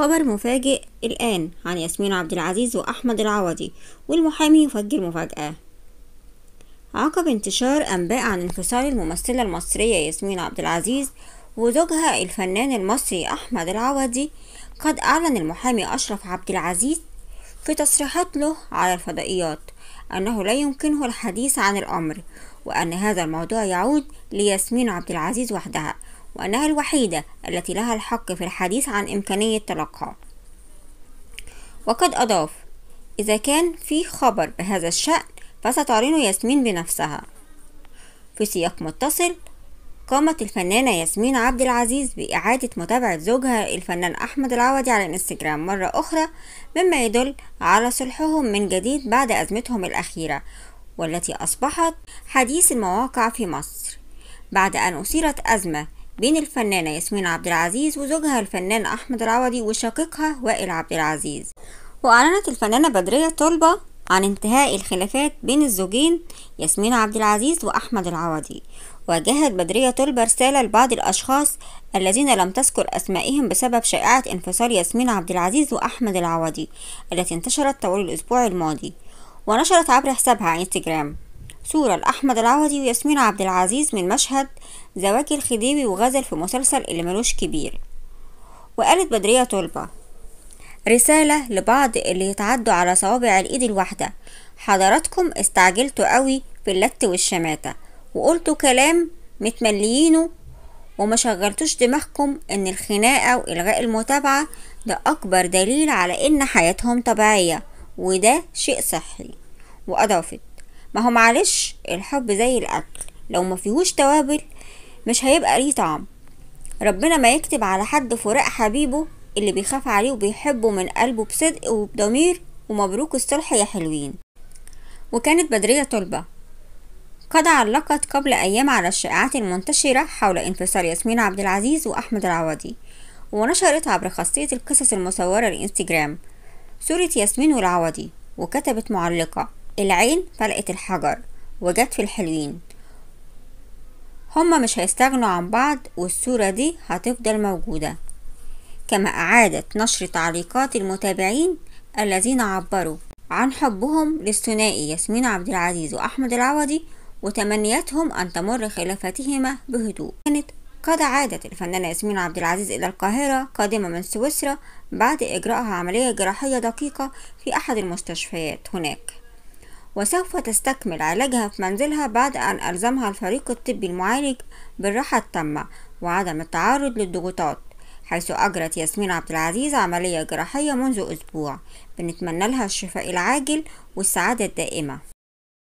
خبر مفاجئ الآن عن ياسمين عبد العزيز وأحمد العوضي والمحامي يفجر مفاجأة عقب انتشار أنباء عن انفصال الممثلة المصرية ياسمين عبد العزيز وزوجها الفنان المصري أحمد العوضي قد أعلن المحامي أشرف عبد العزيز في تصريحات له على الفضائيات أنه لا يمكنه الحديث عن الأمر وأن هذا الموضوع يعود لياسمين عبد العزيز وحدها وأنها الوحيدة التي لها الحق في الحديث عن إمكانية تلقها وقد أضاف إذا كان في خبر بهذا الشأن فستعلن ياسمين بنفسها في سياق متصل قامت الفنانة ياسمين عبد العزيز بإعادة متابعة زوجها الفنان أحمد العودي على الانستجرام مرة أخرى مما يدل على صلحهم من جديد بعد أزمتهم الأخيرة والتي أصبحت حديث المواقع في مصر بعد أن أثيرت أزمة بين الفنانة ياسمين عبد العزيز وزوجها الفنان أحمد العوضي وشقيقها وائل عبد العزيز وأعلنت الفنانة بدرية طلبة عن انتهاء الخلافات بين الزوجين ياسمين عبد العزيز وأحمد العوضي واجهت بدرية طلبة رسالة لبعض الأشخاص الذين لم تذكر أسمائهم بسبب شائعة انفصال ياسمين عبد العزيز وأحمد العوضي التي انتشرت طوال الأسبوع الماضي ونشرت عبر حسابها على انستجرام صورة لأحمد العوضي وياسمين عبد العزيز من مشهد زواج الخديوي وغزل في مسلسل اللي ملوش كبير وقالت بدرية طلبة رسالة لبعض اللي يتعدوا على صوابع الإيد الواحدة حضراتكم استعجلتوا قوي في اللت والشماتة وقلتوا كلام متمليينه وما شغلتوش دماغكم ان الخناقة والغاء المتابعة ده اكبر دليل على ان حياتهم طبيعية وده شيء صحي واضافت ما هو معلش الحب زي الأكل لو ما فيهوش توابل مش هيبقى ليه طعم ربنا ما يكتب على حد فراق حبيبه اللي بيخاف عليه وبيحبه من قلبه بصدق وبضمير ومبروك الصلح يا حلوين وكانت بدرية طلبة قد علقت قبل أيام على الشائعات المنتشرة حول انفصال ياسمين عبد العزيز وأحمد العوضي ونشرت عبر خاصية القصص المصورة الانستجرام صورة ياسمين والعوضي وكتبت معلقة العين فرقت الحجر وجت في الحلوين هما مش هيستغنوا عن بعض والصورة دي هتفضل موجودة كما أعادت نشر تعليقات المتابعين الذين عبروا عن حبهم للثنائي ياسمين عبد العزيز وأحمد العوضي وتمنياتهم أن تمر خلافتهما بهدوء كانت قد عادت الفنانة ياسمين عبد العزيز إلى القاهرة قادمة من سويسرا بعد إجراءها عملية جراحية دقيقة في أحد المستشفيات هناك وسوف تستكمل علاجها في منزلها بعد أن ألزمها الفريق الطبي المعالج بالراحة التامة وعدم التعرض للضغوطات حيث أجرت ياسمين عبد العزيز عملية جراحية منذ أسبوع بنتمنى لها الشفاء العاجل والسعادة الدائمة